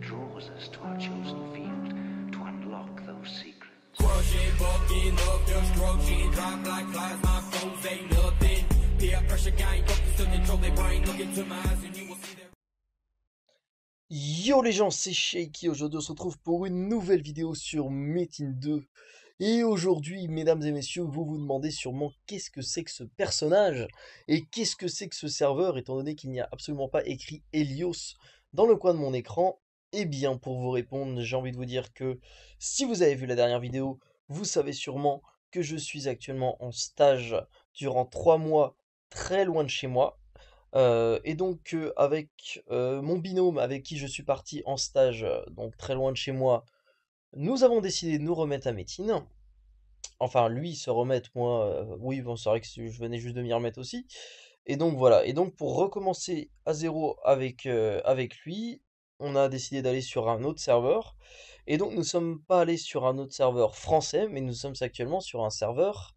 draws us to field to unlock those secrets. Yo les gens, c'est Shaky, aujourd'hui on se retrouve pour une nouvelle vidéo sur Metin 2. Et aujourd'hui, mesdames et messieurs, vous vous demandez sûrement qu'est-ce que c'est que ce personnage et qu'est-ce que c'est que ce serveur, étant donné qu'il n'y a absolument pas écrit Helios dans le coin de mon écran. Et eh bien, pour vous répondre, j'ai envie de vous dire que si vous avez vu la dernière vidéo, vous savez sûrement que je suis actuellement en stage durant trois mois très loin de chez moi. Euh, et donc euh, avec euh, mon binôme avec qui je suis parti en stage, donc très loin de chez moi, nous avons décidé de nous remettre à Métine. Enfin, lui se remettre, moi, oui, bon, c'est vrai que je venais juste de m'y remettre aussi. Et donc voilà, et donc pour recommencer à zéro avec, euh, avec lui, on a décidé d'aller sur un autre serveur. Et donc nous ne sommes pas allés sur un autre serveur français, mais nous sommes actuellement sur un serveur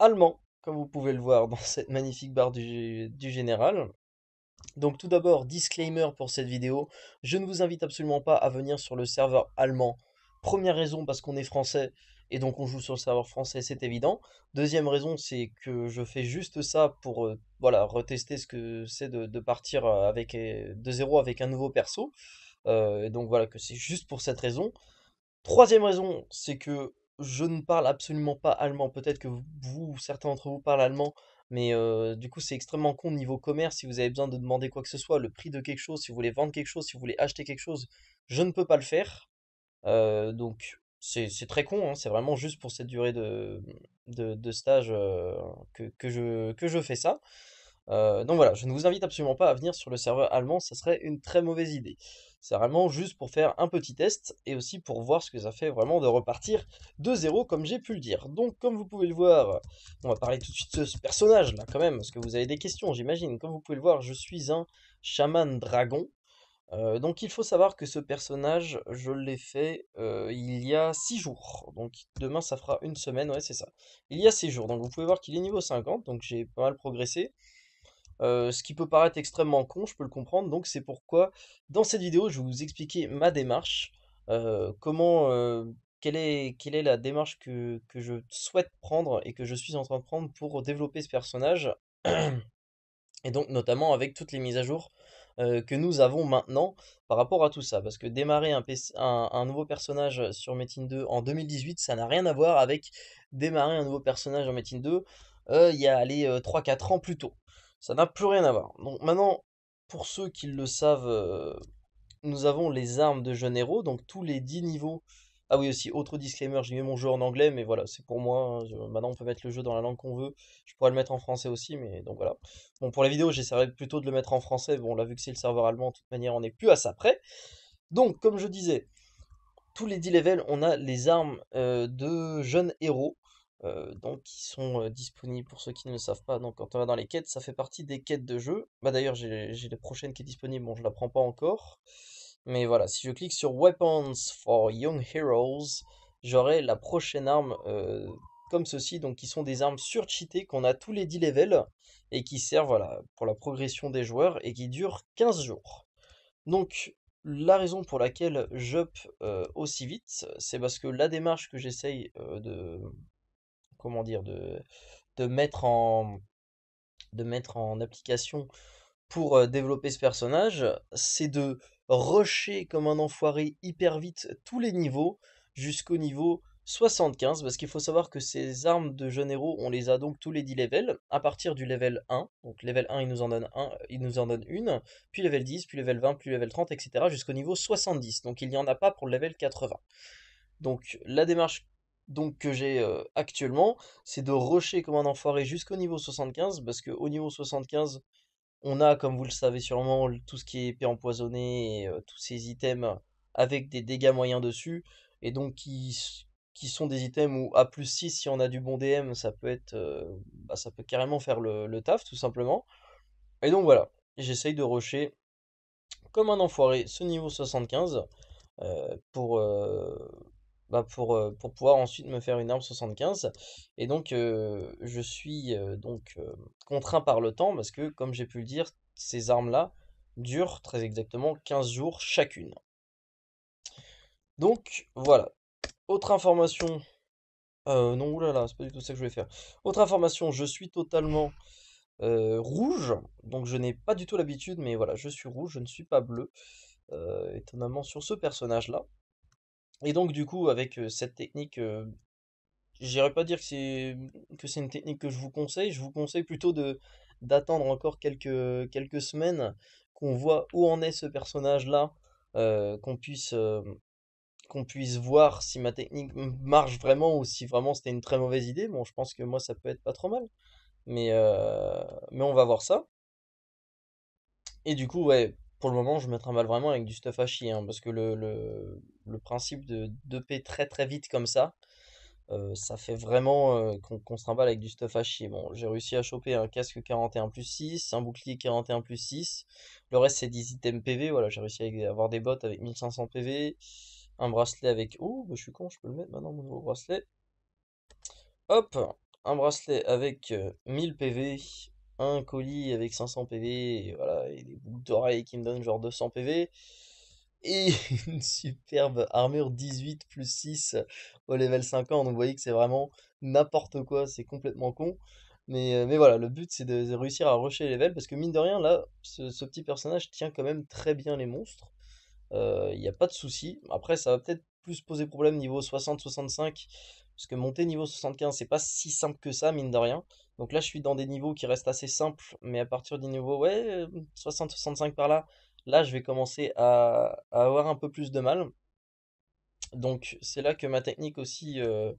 allemand, comme vous pouvez le voir dans cette magnifique barre du général. Donc tout d'abord, disclaimer pour cette vidéo, je ne vous invite absolument pas à venir sur le serveur allemand Première raison, parce qu'on est français et donc on joue sur le serveur français, c'est évident. Deuxième raison, c'est que je fais juste ça pour euh, voilà, retester ce que c'est de, partir euh, avec, euh, de zéro avec un nouveau perso. et donc voilà, que c'est juste pour cette raison. Troisième raison, c'est que je ne parle absolument pas allemand. Peut-être que vous, certains d'entre vous parlent allemand, mais du coup c'est extrêmement con niveau commerce. Si vous avez besoin de demander quoi que ce soit, le prix de quelque chose, si vous voulez vendre quelque chose, si vous voulez acheter quelque chose, je ne peux pas le faire euh, donc c'est très con, hein, c'est vraiment juste pour cette durée de, de, stage euh, que, que, je, que je fais ça. Euh, donc voilà, je ne vous invite absolument pas à venir sur le serveur allemand, ça serait une très mauvaise idée. C'est vraiment juste pour faire un petit test et aussi pour voir ce que ça fait vraiment de repartir de zéro comme j'ai pu le dire. Donc comme vous pouvez le voir, on va parler tout de suite de ce personnage là quand même, parce que vous avez des questions j'imagine. Comme vous pouvez le voir, je suis un chaman dragon donc il faut savoir que ce personnage, je l'ai fait, il y a 6 jours, donc demain ça fera une semaine, ouais c'est ça. Il y a 6 jours, donc vous pouvez voir qu'il est niveau 50, donc j'ai pas mal progressé. ce qui peut paraître extrêmement con, je peux le comprendre, donc c'est pourquoi dans cette vidéo, je vais vous expliquer ma démarche, comment, quelle est la démarche que je souhaite prendre et que je suis en train de prendre pour développer ce personnage et donc notamment avec toutes les mises à jour euh, que nous avons maintenant par rapport à tout ça. Parce que démarrer un, un, nouveau personnage sur Metin 2 en 2018, ça n'a rien à voir avec démarrer un nouveau personnage en Metin 2 euh, il y a allé 3-4 euh, ans plus tôt. Ça n'a plus rien à voir. Donc maintenant, pour ceux qui le savent, nous avons les armes de jeune héros, donc tous les 10 niveaux ah oui, aussi, autre disclaimer, j'ai mis mon jeu en anglais, mais voilà, c'est pour moi. Hein, maintenant, on peut mettre le jeu dans la langue qu'on veut. Je pourrais le mettre en français aussi, mais donc voilà. Bon, pour la vidéo, j'essaierai plutôt de le mettre en français. Bon, l'a vu que c'est le serveur allemand, de toute manière, on n'est plus à ça près. Donc, comme je disais, tous les 10 levels, on a les armes euh, de jeunes héros. Euh, donc qui sont euh, disponibles pour ceux qui ne le savent pas. Donc quand on va dans les quêtes, ça fait partie des quêtes de jeu. Bah d'ailleurs j'ai la prochaine qui est disponible, bon je la prends pas encore. Mais voilà, si je clique sur Weapons for Young Heroes, j'aurai la prochaine arme euh, comme ceci, donc qui sont des armes surcheatées qu'on a tous les 10 levels et qui servent voilà, pour la progression des joueurs et qui durent 15 jours. Donc la raison pour laquelle j'up euh, aussi vite, c'est parce que la démarche que j'essaye euh, de comment dire de, de mettre en de mettre en application pour euh, développer ce personnage, c'est de rusher comme un enfoiré hyper vite tous les niveaux jusqu'au niveau 75, parce qu'il faut savoir que ces armes de jeune héros, on les a donc tous les 10 levels, à partir du level 1, donc level 1 il nous en donne, un, il nous en donne une, puis level 10, puis level 20, puis level 30, etc. jusqu'au niveau 70, donc il n'y en a pas pour le level 80. Donc la démarche donc que j'ai euh, actuellement, c'est de rusher comme un enfoiré jusqu'au niveau 75, parce qu'au niveau 75, on a, comme vous le savez sûrement, tout ce qui est épée empoisonnée et tous ces items avec des dégâts moyens dessus. Et donc qui, sont des items où à plus 6, si on a du bon DM, ça peut être. bah, ça peut carrément faire le, taf, tout simplement. Et donc voilà, j'essaye de rusher comme un enfoiré ce niveau 75 pour, bah pour, euh, pour pouvoir ensuite me faire une arme 75. Et donc, euh, je suis euh, donc contraint par le temps parce que, comme j'ai pu le dire, ces armes-là durent très exactement 15 jours chacune. Donc, voilà. Autre information. non, oulala, c'est pas du tout ça que je vais faire. Autre information, je suis totalement rouge. Donc, je n'ai pas du tout l'habitude, mais voilà, je suis rouge, je ne suis pas bleu. étonnamment sur ce personnage là et donc, du coup, avec cette technique, je j'irai pas dire que c'est une technique que je vous conseille. Je vous conseille plutôt d'attendre encore quelques quelques semaines qu'on voit où en est ce personnage là, qu'on puisse qu'on puisse voir si ma technique marche vraiment ou si vraiment c'était une très mauvaise idée. Bon, je pense que moi ça peut être pas trop mal, mais on va voir ça. Et du coup, ouais, pour le moment, je me trimballe vraiment avec du stuff à chier, hein, parce que le, le, principe de 2P très très vite comme ça, euh, ça fait vraiment euh, qu'on se trimballe avec du stuff à chier. Bon, j'ai réussi à choper un casque 41 plus 6, un bouclier 41 plus 6, le reste c'est des items PV, voilà, j'ai réussi à avoir des bottes avec 1500 PV, un bracelet avec... Ouh, bah, je suis con, je peux le mettre maintenant, mon nouveau bracelet. Hop, un bracelet avec 1000 euh, PV, un colis avec 500 PV, et voilà, et des boucles d'oreilles qui me donnent genre 200 PV, et une superbe armure 18 plus 6 au level 50, donc vous voyez que c'est vraiment n'importe quoi, c'est complètement con. Mais, euh, mais, voilà, le but c'est de, réussir à rusher les levels, parce que mine de rien, là, ce, petit personnage tient quand même très bien les monstres. Euh, il n'y a pas de souci. Après, ça va peut-être plus poser problème niveau 60-65 parce que monter niveau 75, c'est pas si simple que ça, mine de rien. Donc là, je suis dans des niveaux qui restent assez simples, mais à partir du niveau ouais, 60-65 par là, là, je vais commencer à, avoir un peu plus de mal. Donc c'est là que ma technique aussi, euh,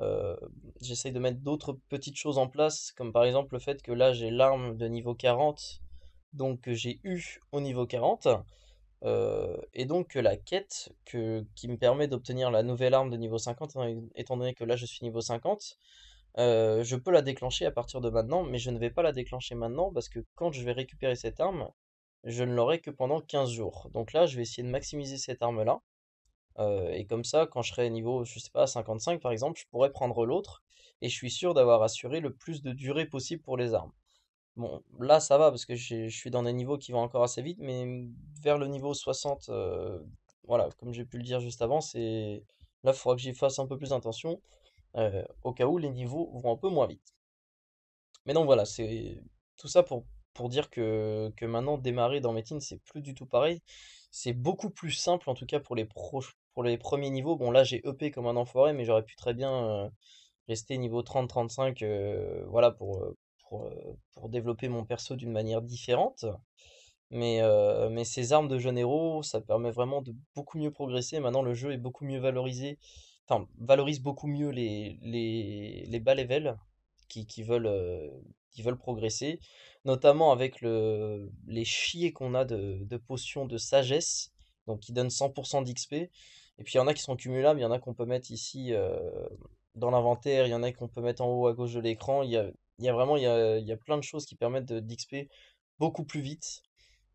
euh, j'essaye de mettre d'autres petites choses en place, comme par exemple le fait que là, j'ai l'arme de niveau 40, donc que j'ai eu au niveau 40. Euh, et donc la quête qui me permet d'obtenir la nouvelle arme de niveau 50, étant donné que là je suis niveau 50, euh, je peux la déclencher à partir de maintenant, mais je ne vais pas la déclencher maintenant parce que quand je vais récupérer cette arme, je ne l'aurai que pendant 15 jours. Donc là je vais essayer de maximiser cette arme-là. Euh, et comme ça, quand je serai niveau, je sais 55 par exemple, je pourrais prendre l'autre et je suis sûr d'avoir assuré le plus de durée possible pour les armes. Bon, là, ça va, parce que je suis dans des niveaux qui vont encore assez vite, mais vers le niveau 60, euh, voilà, comme j'ai pu le dire juste avant, c'est là, il faudra que j'y fasse un peu plus attention, euh, au cas où les niveaux vont un peu moins vite. Mais donc voilà, c'est tout ça pour, pour dire que, maintenant, démarrer dans Métine, c'est plus du tout pareil. C'est beaucoup plus simple, en tout cas, pour les, pour les premiers niveaux. Bon, là, j'ai EP comme un enfoiré, mais j'aurais pu très bien euh, rester niveau 30-35, voilà, pour, euh, pour, développer mon perso d'une manière différente. Mais, euh, mais ces armes de jeune héros, ça permet vraiment de beaucoup mieux progresser. Maintenant, le jeu est beaucoup mieux valorisé. Enfin, valorise beaucoup mieux les, les, les bas levels qui, qui veulent, euh, qui veulent progresser. Notamment avec le, les chiers qu'on a de, de, potions de sagesse, donc qui donnent 100% d'XP. Et puis il y en a qui sont cumulables, il y en a qu'on peut mettre ici dans l'inventaire, il y en a qu'on peut mettre en haut à gauche de l'écran. Il y a il y a vraiment il y plein de choses qui permettent d'XP beaucoup plus vite.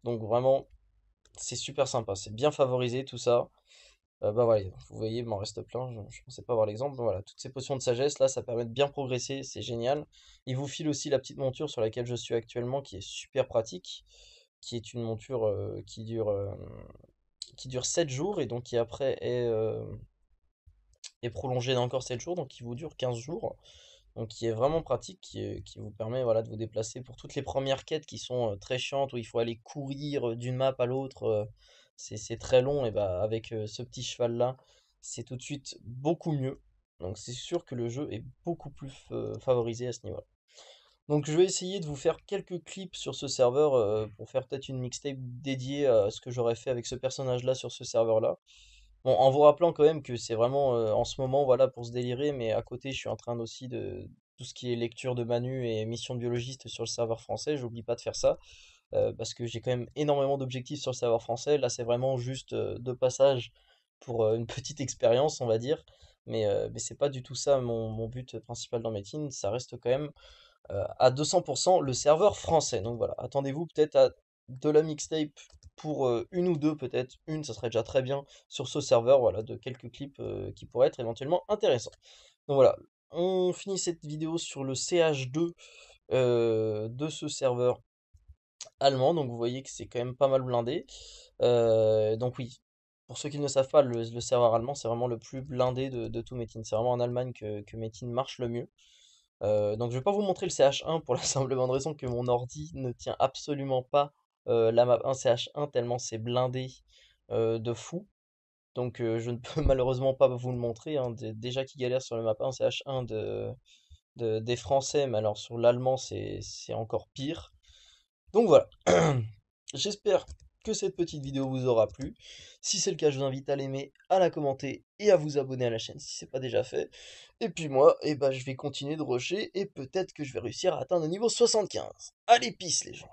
Donc vraiment, c'est super sympa. C'est bien favorisé tout ça. Euh, bah voilà, vous voyez, il m'en reste plein. Je ne pensais pas avoir l'exemple. Voilà, toutes ces potions de sagesse là, ça permet de bien progresser. C'est génial. Il vous file aussi la petite monture sur laquelle je suis actuellement qui est super pratique. Qui est une monture euh, qui dure. Euh, qui dure 7 jours et donc qui après est, est prolongée d'encore 7 jours, donc qui vous dure 15 jours donc qui est vraiment pratique, qui, vous permet de vous déplacer pour toutes les premières quêtes qui sont euh, très chiantes, où il faut aller courir euh, d'une map à l'autre, euh, c'est très long, et bah avec ce petit cheval-là, c'est tout de suite beaucoup mieux. Donc c'est sûr que le jeu est beaucoup plus favorisé à ce niveau-là. Donc je vais essayer de vous faire quelques clips sur ce serveur pour faire peut-être une mixtape dédiée à ce que j'aurais fait avec ce personnage là sur ce serveur là. Bon, en vous rappelant quand même que c'est vraiment euh, en ce moment, voilà, pour se délirer, mais à côté, je suis en train aussi de tout ce qui est lecture de Manu et mission de biologiste sur le serveur français, j'oublie pas de faire ça, euh, parce que j'ai quand même énormément d'objectifs sur le serveur français. Là, c'est vraiment juste euh, de passage pour une petite expérience, on va dire, mais, mais c'est pas du tout ça mon, mon but principal dans mes ça reste quand même à 200% le serveur français. Donc voilà, attendez-vous peut-être à de la mixtape pour euh, une ou deux peut-être, une ça serait déjà très bien sur ce serveur, voilà, de quelques clips euh, qui pourraient être éventuellement intéressants. Donc voilà, on finit cette vidéo sur le CH2 euh, de ce serveur allemand, donc vous voyez que c'est quand même pas mal blindé. donc oui, pour ceux qui ne savent pas, le, serveur allemand c'est vraiment le plus blindé de, tout Metin, c'est vraiment en Allemagne que, que Metin marche le mieux. donc je vais pas vous montrer le CH1 pour la simple bonne raison que mon ordi ne tient absolument pas la map 1CH1 tellement c'est blindé euh, de fou. Donc euh, je ne peux malheureusement pas vous le montrer. Hein. Déjà qui galère sur le map 1CH1 de, des Français, mais alors sur l'allemand c'est encore pire. Donc voilà. J'espère que cette petite vidéo vous aura plu. Si c'est le cas, je vous invite à l'aimer, à la commenter et à vous abonner à la chaîne si ce n'est pas déjà fait. Et puis moi, et eh ben, je vais continuer de rusher et peut-être que je vais réussir à atteindre le niveau 75. Allez, peace les gens